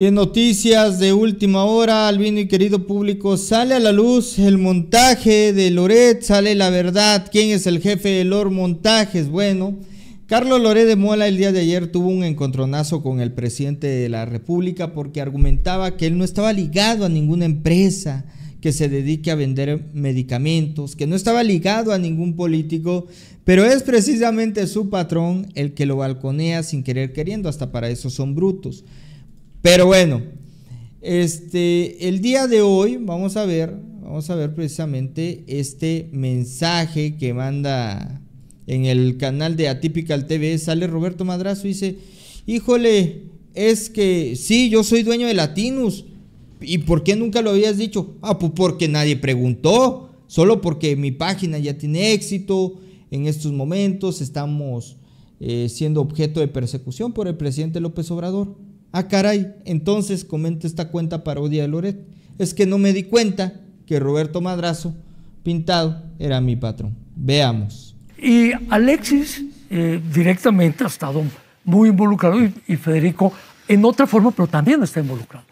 Y en noticias de última hora, al vino y querido público, sale a la luz el montaje de Loret, sale la verdad, quién es el jefe de Lor Montajes. Bueno, Carlos Loret de Mola el día de ayer tuvo un encontronazo con el presidente de la República porque argumentaba que él no estaba ligado a ninguna empresa que se dedique a vender medicamentos, que no estaba ligado a ningún político, pero es precisamente su patrón el que lo balconea sin querer queriendo, hasta para eso son brutos. Pero bueno, este, el día de hoy vamos a ver, vamos a ver precisamente este mensaje que manda en el canal de Atypical TV. Sale Roberto Madrazo y dice, híjole, es que sí, yo soy dueño de Latinus. ¿Y por qué nunca lo habías dicho? Ah, pues porque nadie preguntó. Solo porque mi página ya tiene éxito. En estos momentos estamos eh, siendo objeto de persecución por el presidente López Obrador. Ah, caray, entonces comento esta cuenta parodia de Loret. Es que no me di cuenta que Roberto Madrazo Pintado era mi patrón. Veamos. Y Alexis eh, directamente ha estado muy involucrado y, Federico en otra forma, pero también está involucrado.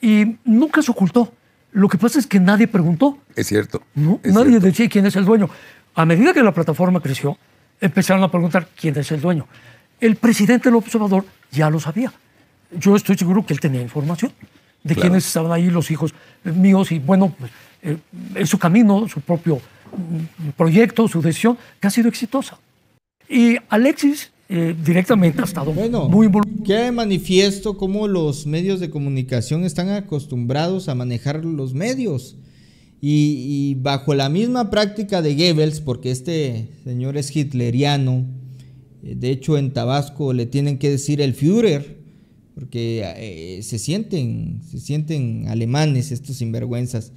Y nunca se ocultó. Lo que pasa es que nadie preguntó. Es cierto. nadie decía quién es el dueño. A medida que la plataforma creció, empezaron a preguntar quién es el dueño. El presidente López observador ya lo sabía yo estoy seguro que él tenía información de quiénes estaban ahí, los hijos míos, y bueno, pues, eh, su camino, su propio mm, proyecto, su decisión, que ha sido exitosa. Y Alexis eh, directamente ha estado bueno, muy involucrado. Queda manifiesto cómo los medios de comunicación están acostumbrados a manejar los medios. Y, y bajo la misma práctica de Goebbels, porque este señor es hitleriano, eh, de hecho en Tabasco le tienen que decir el Führer, porque eh, se sienten, se sienten alemanes estos sinvergüenzas,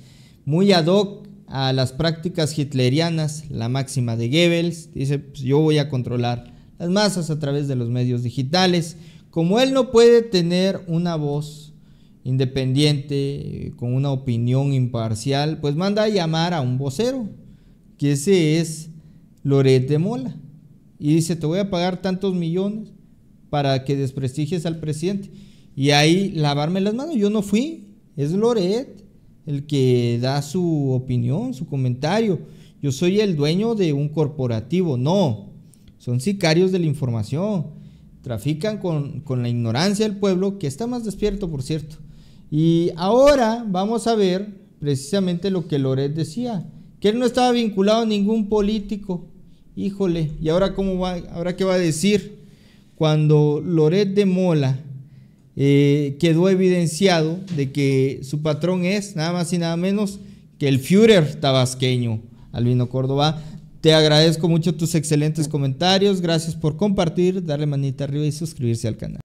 muy ad hoc a las prácticas hitlerianas, la máxima de Goebbels, dice, pues yo voy a controlar las masas a través de los medios digitales, como él no puede tener una voz independiente, eh, con una opinión imparcial, pues manda a llamar a un vocero, que ese es Loret de Mola, y dice, te voy a pagar tantos millones para que desprestigies al presidente. Y ahí lavarme las manos. Yo no fui, es Loret el que da su opinión, su comentario. Yo soy el dueño de un corporativo, no. Son sicarios de la información. Trafican con, con la ignorancia del pueblo, que está más despierto, por cierto. Y ahora vamos a ver precisamente lo que Loret decía, que él no estaba vinculado a ningún político. Híjole, ¿y ahora cómo va? ¿Ahora qué va a decir? cuando Loret de Mola eh, quedó evidenciado de que su patrón es nada más y nada menos que el Führer tabasqueño, Albino Córdoba. Te agradezco mucho tus excelentes comentarios, gracias por compartir, darle manita arriba y suscribirse al canal.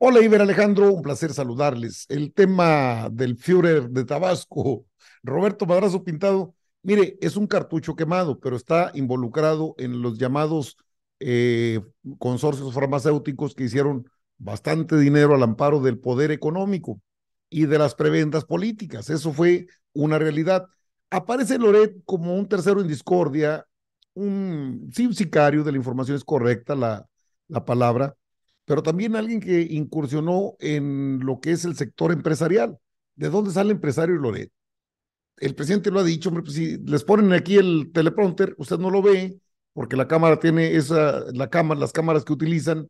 Hola Iber Alejandro, un placer saludarles. El tema del Führer de Tabasco, Roberto Madrazo Pintado, mire, es un cartucho quemado, pero está involucrado en los llamados eh, consorcios farmacéuticos que hicieron bastante dinero al amparo del poder económico y de las prebendas políticas. Eso fue una realidad. Aparece Loret como un tercero en discordia, un sí, sicario de la información, es correcta la, la palabra, pero también alguien que incursionó en lo que es el sector empresarial. ¿De dónde sale el empresario Loret? El presidente lo ha dicho, pues, si les ponen aquí el teleprompter, usted no lo ve, porque la cámara tiene esa, la cámara, las cámaras que utilizan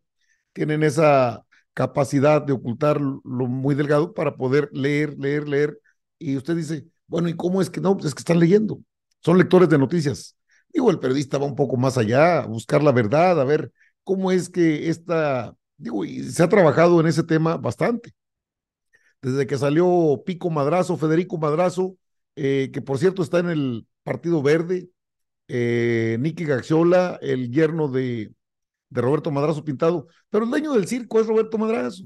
tienen esa capacidad de ocultar lo muy delgado para poder leer, leer, leer. Y usted dice, bueno, ¿y cómo es que no? Pues es que están leyendo, son lectores de noticias. Digo, el periodista va un poco más allá, buscar la verdad, a ver cómo es que esta, digo, y se ha trabajado en ese tema bastante. Desde que salió Pico Madrazo, Federico Madrazo, eh, que por cierto está en el Partido Verde, eh, Nicky Gaxiola, el yerno de, de Roberto Madrazo Pintado, pero el dueño del circo es Roberto Madrazo.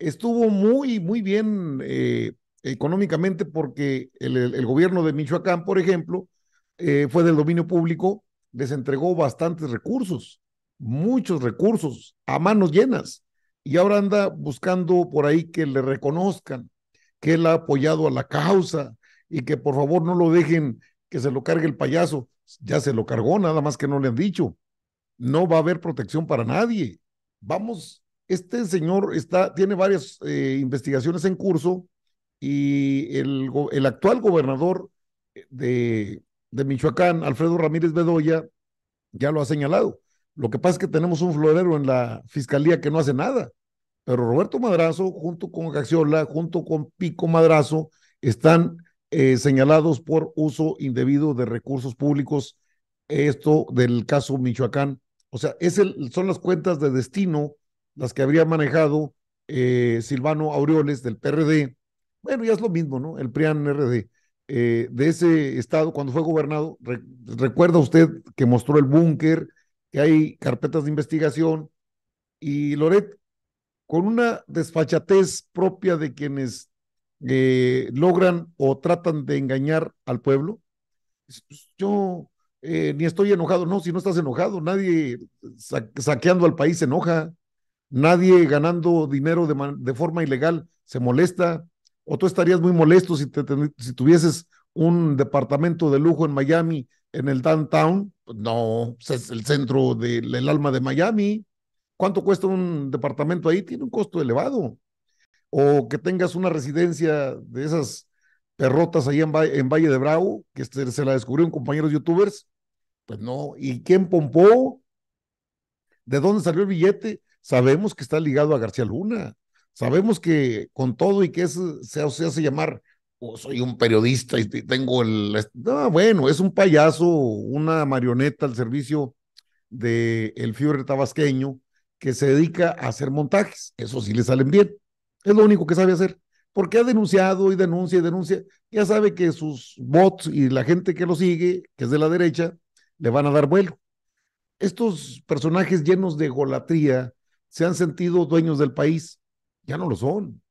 Estuvo muy, muy bien eh, económicamente porque el, gobierno de Michoacán, por ejemplo, eh, fue del dominio público, les entregó bastantes recursos, muchos recursos, a manos llenas, y ahora anda buscando por ahí que le reconozcan que él ha apoyado a la causa y que por favor no lo dejen que se lo cargue el payaso ya se lo cargó, nada más que no le han dicho. No va a haber protección para nadie. Vamos, este señor está, tiene varias eh, investigaciones en curso y el, el actual gobernador de, de Michoacán, Alfredo Ramírez Bedoya, ya lo ha señalado. Lo que pasa es que tenemos un florero en la fiscalía que no hace nada. Pero Roberto Madrazo, junto con Gaxiola, junto con Pico Madrazo, están eh, señalados por uso indebido de recursos públicos, esto del caso Michoacán. O sea, es el, son las cuentas de destino las que habría manejado eh, Silvano Aureoles del PRD. Bueno, ya es lo mismo, ¿no? El PRIAN-RD. Eh, de ese estado, cuando fue gobernado, recuerda usted que mostró el búnker, que hay carpetas de investigación, y Loret, con una desfachatez propia de quienes eh, logran o tratan de engañar al pueblo. Pues, yo eh, ni estoy enojado, no, si no estás enojado, nadie saqueando al país se enoja, nadie ganando dinero de, forma ilegal se molesta, o tú estarías muy molesto si, tuvieses un departamento de lujo en Miami, en el downtown, pues, no, pues, es el centro del alma de Miami. ¿Cuánto cuesta un departamento ahí? Tiene un costo elevado o que tengas una residencia de esas perrotas ahí en, Valle de Bravo, que este, se, la descubrió un compañero de youtubers, pues no. ¿Y quién pompó? ¿De dónde salió el billete? Sabemos que está ligado a García Luna. Sabemos que con todo y que se, hace llamar o oh, soy un periodista y tengo el... No, bueno, es un payaso, una marioneta al servicio del el tabasqueño que se dedica a hacer montajes. Eso sí le salen bien. Es lo único que sabe hacer. Porque ha denunciado y denuncia y denuncia. Ya sabe que sus bots y la gente que lo sigue, que es de la derecha, le van a dar vuelo. Estos personajes llenos de golatría se han sentido dueños del país. Ya no lo son.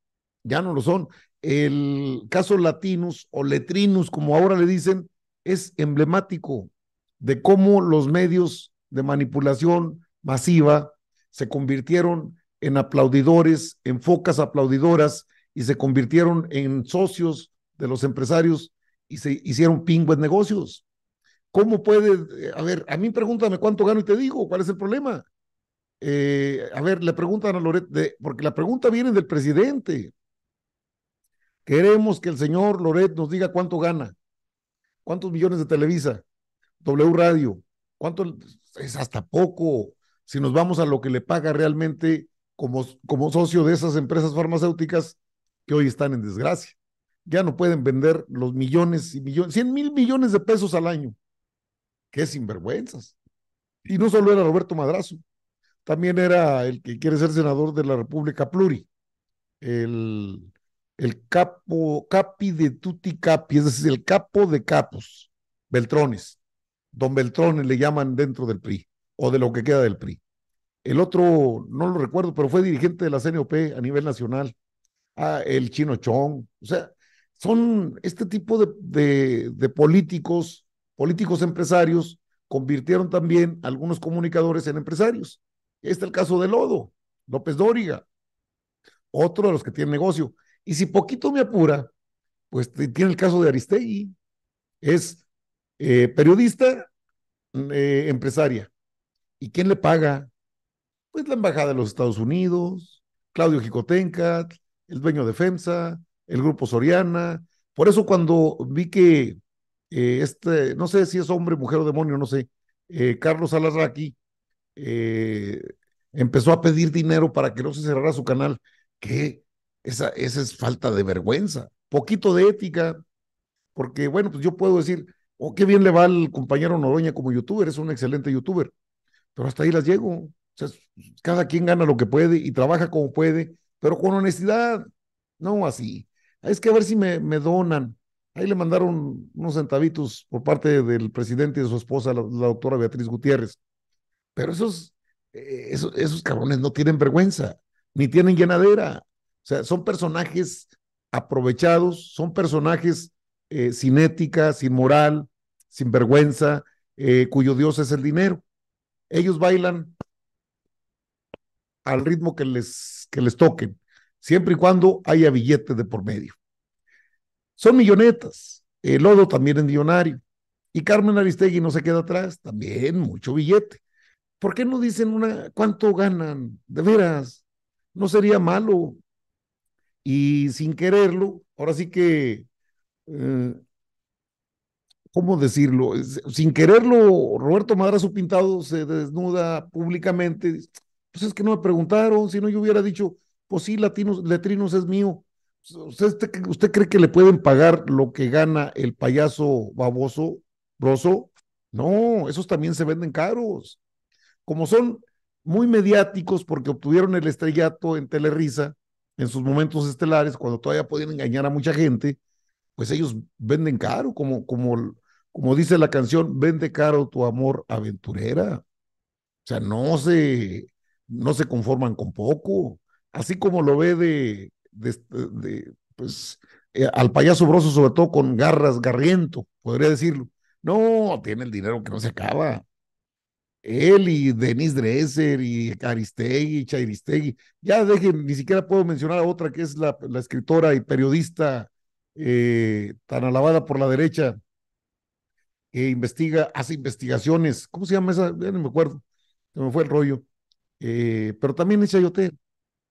Ya no lo son. El caso Latinus o Letrinus, como ahora le dicen, es emblemático de cómo los medios de manipulación masiva se convirtieron en aplaudidores, en focas aplaudidoras y se convirtieron en socios de los empresarios y se hicieron pingües negocios. ¿Cómo puede, eh, a ver, a mí pregúntame cuánto gano y te digo, ¿cuál es el problema? Eh, a ver, le preguntan a Loret, porque la pregunta viene del presidente. Queremos que el señor Loret nos diga cuánto gana, cuántos millones de Televisa, W Radio, cuánto es hasta poco, si nos vamos a lo que le paga realmente como, socio de esas empresas farmacéuticas que hoy están en desgracia. Ya no pueden vender los millones y millones, cien mil millones de pesos al año. Qué sinvergüenzas. Y no solo era Roberto Madrazo, también era el que quiere ser senador de la República Pluri, el, capo, capi de tutti capi, es decir, el capo de capos, Beltrones. Don Beltrones le llaman dentro del PRI, o de lo que queda del PRI. El otro, no lo recuerdo, pero fue dirigente de la CNOP a nivel nacional. Ah, el chino Chong. O sea, son este tipo de, políticos, políticos empresarios, convirtieron también algunos comunicadores en empresarios. Este es el caso de Lodo, López Dóriga, otro de los que tiene negocio. Y si poquito me apura, pues tiene el caso de Aristegui. Es eh, periodista, mm, eh, empresaria. ¿Y quién le paga? pues la Embajada de los Estados Unidos, Claudio Jicotencat, el dueño de FEMSA, el grupo Soriana. Por eso cuando vi que eh, este, no sé si es hombre, mujer o demonio, no sé, eh, Carlos Alarraqui eh, empezó a pedir dinero para que no se cerrara su canal, que esa, esa es falta de vergüenza, poquito de ética, porque bueno, pues yo puedo decir, oh, qué bien le va al compañero Noroña como youtuber, es un excelente youtuber, pero hasta ahí las llego cada quien gana lo que puede y trabaja como puede, pero con honestidad, no así. Es que a ver si me, me donan. Ahí le mandaron unos centavitos por parte del presidente y de su esposa, la, doctora Beatriz Gutiérrez. Pero eh, esos, esos cabrones no tienen vergüenza, ni tienen llenadera. O sea, son personajes aprovechados, son personajes eh, sin ética, sin moral, sin vergüenza, eh, cuyo dios es el dinero. Ellos bailan al ritmo que les, que les toquen, siempre y cuando haya billetes de por medio. Son millonetas. El eh, Lodo también en millonario. Y Carmen Aristegui no se queda atrás, también mucho billete. ¿Por qué no dicen una cuánto ganan? De veras, no sería malo. Y sin quererlo, ahora sí que eh, ¿cómo decirlo? Sin quererlo, Roberto Madrazo Pintado se desnuda públicamente. Pues es que no me preguntaron, si no yo hubiera dicho, pues sí, Latinos, Letrinos es mío. Pues, ¿Usted, ¿Usted cree que le pueden pagar lo que gana el payaso baboso, broso? No, esos también se venden caros. Como son muy mediáticos porque obtuvieron el estrellato en Telerisa, en sus momentos estelares, cuando todavía podían engañar a mucha gente, pues ellos venden caro, como, como, como dice la canción, vende caro tu amor aventurera. O sea, no se, no se conforman con poco, así como lo ve de, de, pues, eh, al payaso broso, sobre todo con garras, garriento, podría decirlo. No, tiene el dinero que no se acaba. Él y Denis Dresser y Aristegui, Chairistegui. Ya dejen, ni siquiera puedo mencionar a otra que es la, escritora y periodista eh, tan alabada por la derecha, que investiga, hace investigaciones. ¿Cómo se llama esa? Ya no me acuerdo, se me fue el rollo. Eh, pero también ese ayoté,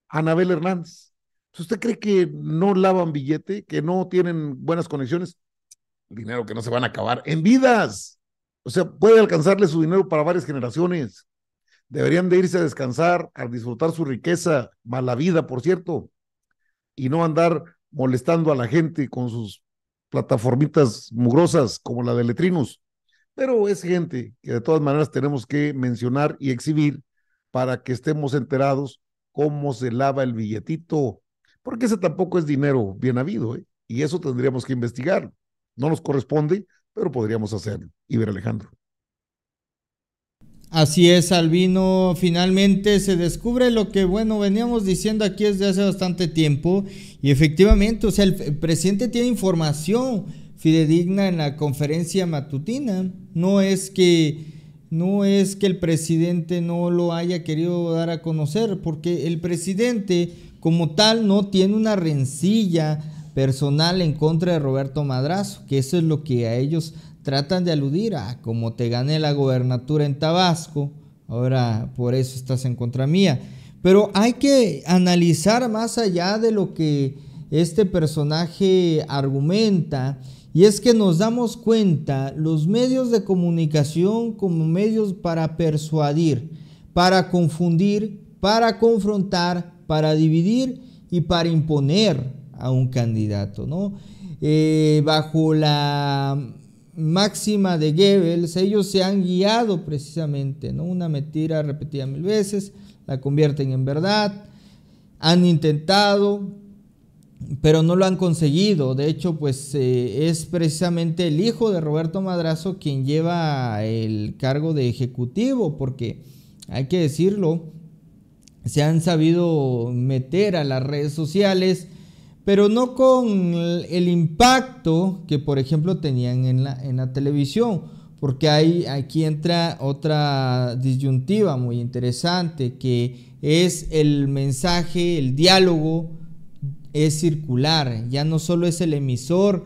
Anabel Hernández. Si usted cree que no lavan billete, que no tienen buenas conexiones, dinero que no se van a acabar en vidas. O sea, puede alcanzarle su dinero para varias generaciones. Deberían de irse a descansar, a disfrutar su riqueza, mala vida, por cierto, y no andar molestando a la gente con sus plataformitas mugrosas como la de Letrinos. Pero es gente que de todas maneras tenemos que mencionar y exhibir para que estemos enterados cómo se lava el billetito, porque ese tampoco es dinero bien habido, ¿eh? y eso tendríamos que investigar. No nos corresponde, pero podríamos hacerlo. Y ver, Alejandro. Así es, Albino. Finalmente se descubre lo que, bueno, veníamos diciendo aquí desde hace bastante tiempo. Y efectivamente, o sea, el presidente tiene información fidedigna en la conferencia matutina. No es que no es que el presidente no lo haya querido dar a conocer, porque el presidente como tal no tiene una rencilla personal en contra de Roberto Madrazo, que eso es lo que a ellos tratan de aludir a como te gané la gobernatura en Tabasco, ahora por eso estás en contra mía. Pero hay que analizar más allá de lo que este personaje argumenta y es que nos damos cuenta los medios de comunicación como medios para persuadir, para confundir, para confrontar, para dividir y para imponer a un candidato, ¿no? Eh, bajo la máxima de Goebbels, ellos se han guiado precisamente, ¿no? Una mentira repetida mil veces, la convierten en verdad, han intentado pero no lo han conseguido. De hecho, pues eh, es precisamente el hijo de Roberto Madrazo quien lleva el cargo de ejecutivo, porque hay que decirlo, se han sabido meter a las redes sociales, pero no con el impacto que, por ejemplo, tenían en la, en la televisión. Porque hay, aquí entra otra disyuntiva muy interesante, que es el mensaje, el diálogo, es circular, ya no solo es el emisor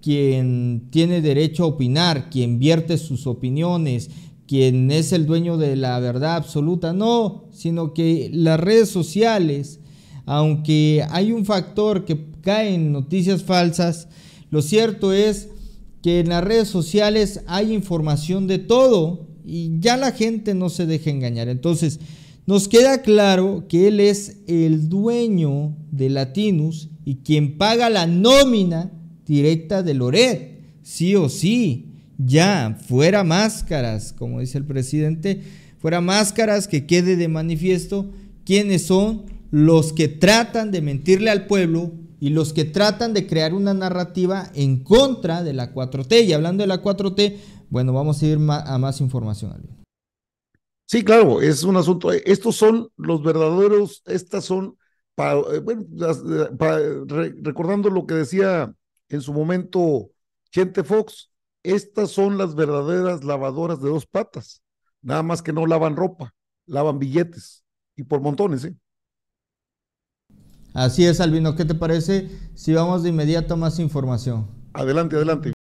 quien tiene derecho a opinar, quien vierte sus opiniones, quien es el dueño de la verdad absoluta, no, sino que las redes sociales, aunque hay un factor que cae en noticias falsas, lo cierto es que en las redes sociales hay información de todo y ya la gente no se deja engañar. Entonces, nos queda claro que él es el dueño de Latinus y quien paga la nómina directa de Loret, sí o sí, ya, fuera máscaras, como dice el presidente, fuera máscaras que quede de manifiesto quiénes son los que tratan de mentirle al pueblo y los que tratan de crear una narrativa en contra de la 4T. Y hablando de la 4T, bueno, vamos a ir a más información. Sí, claro, es un asunto. Eh, estos son los verdaderos, estas son, eh, eh, recordando lo que decía en su momento Chente Fox, estas son las verdaderas lavadoras de dos patas, nada más que no lavan ropa, lavan billetes y por montones, ¿eh? Así es, Albino, ¿qué te parece si vamos de inmediato a más información? Adelante, adelante.